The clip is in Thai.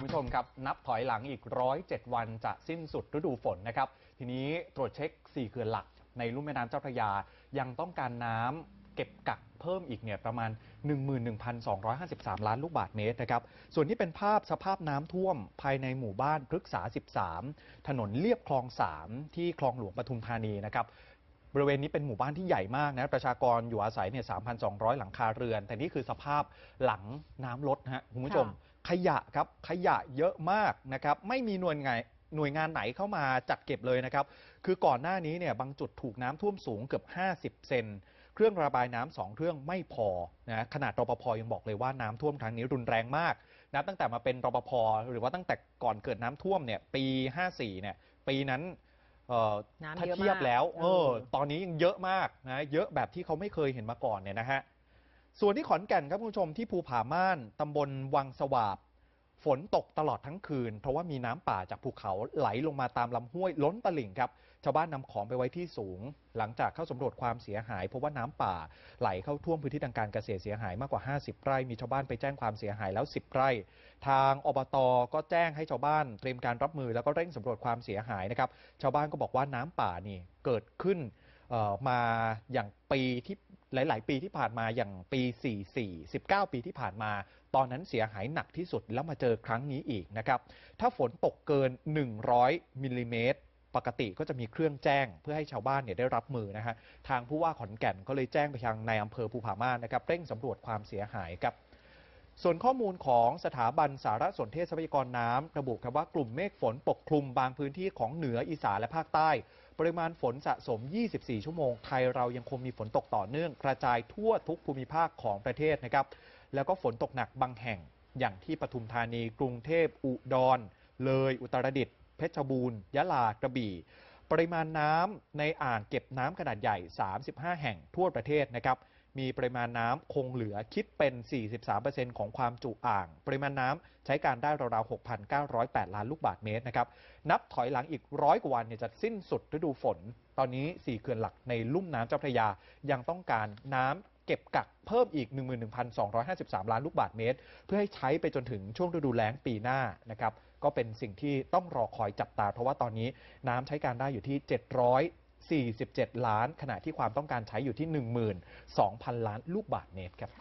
คุณผู้ชมครับ นับถอยหลังอีก 107 วัน จะสิ้นสุดฤดูฝนนะครับ ทีนี้ตรวจเช็ค 4เขื่อนหลัก ในลุ่มแม่น้ำเจ้าพระยายังต้องการน้ำเก็บกัก เพิ่มอีกเนี่ยประมาณ 11,253 ล้านลูกบาทเมตรนะครับ ส่วนนี้เป็นภาพสภาพน้ำท่วมภายในหมู่บ้านพฤกษา 13 ถนนเลียบคลอง 3 ที่คลองหลวงปทุมธานีนะครับบริเวณนี้เป็นหมู่บ้านที่ใหญ่มากนะประชากรอยู่อาศัยเนี่ย3,200 หลังคาเรือน แต่นี่คือสภาพหลังน้ำลดนะฮะคุณผู้ชมขยะครับขยะเยอะมากนะครับ ไม่มีหน่วยงานหน่วยงานไหนเข้ามาจัดเก็บเลยนะครับ คือก่อนหน้านี้เนี่ย บางจุดถูกน้ำท่วมสูงเกือบ50 เซนเครื่องระบายน้ำสองเครื่องไม่พอนะขนาดรปภยังบอกเลยว่าน้ำท่วมครั้งนี้รุนแรงมากนะตั้งแต่มาเป็นรปภหรือว่าตั้งแต่ก่อนเกิดน้ำท่วมเนี่ยปี54เนี่ยปีนั้นถ้าเทียบแล้ว เออ ตอนนี้ยังเยอะมากนะเยอะแบบที่เขาไม่เคยเห็นมาก่อนเนี่ยนะฮะส่วนที่ขอนแก่น ครับคุณผู้ชมที่ภูผาม่านตำบลวังสวาบฝนตกตลอดทั้งคืน เพราะว่ามีน้ำป่าจากภูเขาไหลลงมาตามลำห้วยล้นตลิ่งครับชาวบ้านนำของไปไว้ที่สูง หลังจากเข้าสำรวจความเสียหายเพราะว่าน้ำป่าไหลเข้าท่วมพื้นที่ทางการเกษตรเสียหายมากกว่า 50 ไร่ มีชาวบ้านไปแจ้งความเสียหายแล้ว 10 ไร่ ทางอบตก็แจ้งให้ชาวบ้าน เตรียมการรับมือแล้วก็เร่งสำรวจความเสียหายนะครับชาวบ้านก็บอกว่าน้ำป่านี่เกิดขึ้นมาอย่างปีที่หลายๆ ปีที่ผ่านมาอย่างปี 44 19 ปีที่ผ่านมา ตอนนั้นเสียหายหนักที่สุดแล้วมาเจอครั้งนี้อีกนะครับถ้าฝนตกเกิน 100 มิลลิเมตร ปกติก็จะมีเครื่องแจ้งเพื่อให้ชาวบ้านเนี่ยได้รับมือนะฮะทางผู้ว่าขอนแก่นก็เลยแจ้งไปทางนายอำเภอภูผาม่านนะครับเร่งสำรวจความเสียหายครับส่วนข้อมูลของสถาบันสารสนเทศทรัพยากรน้ำ ระบุครับว่ากลุ่มเมฆฝนปกคลุมบางพื้นที่ของเหนืออีสานและภาคใต้ ปริมาณฝนสะสม 24 ชั่วโมง ไทยเรายังคงมีฝนตกต่อเนื่องกระจายทั่วทุกภูมิภาคของประเทศนะครับ แล้วก็ฝนตกหนักบางแห่งอย่างที่ปทุมธานีกรุงเทพอุดร เลยอุตรดิตถ์เพชรบูรณ์ยะลากระบี่ปริมาณน้ำในอ่างเก็บน้ำขนาดใหญ่ 35 แห่งทั่วประเทศนะครับมีปริมาณน้ำคงเหลือคิดเป็น 43%ของความจุอ่าง ปริมาณน้ำใช้การได้ราวๆ 6,908 ล้านลูกบาศก์เมตรนะครับ นับถอยหลังอีกร้อยกว่าวันเนี่ยจะสิ้นสุดฤดูฝน ตอนนี้ 4เขื่อนหลักในลุ่มน้ำเจ้าพระยา ยังต้องการน้ำเก็บกักเพิ่มอีก 11,253 ล้านลูกบาศก์เมตร เพื่อให้ใช้ไปจนถึงช่วงฤดูแล้งปีหน้านะครับ ก็เป็นสิ่งที่ต้องรอคอยจับตาเพราะว่าตอนนี้ น้ำใช้การได้อยู่ที่ 700 47 ล้านขณะที่ความต้องการใช้อยู่ที่12,000ล้านลูกบาทเมตรครับ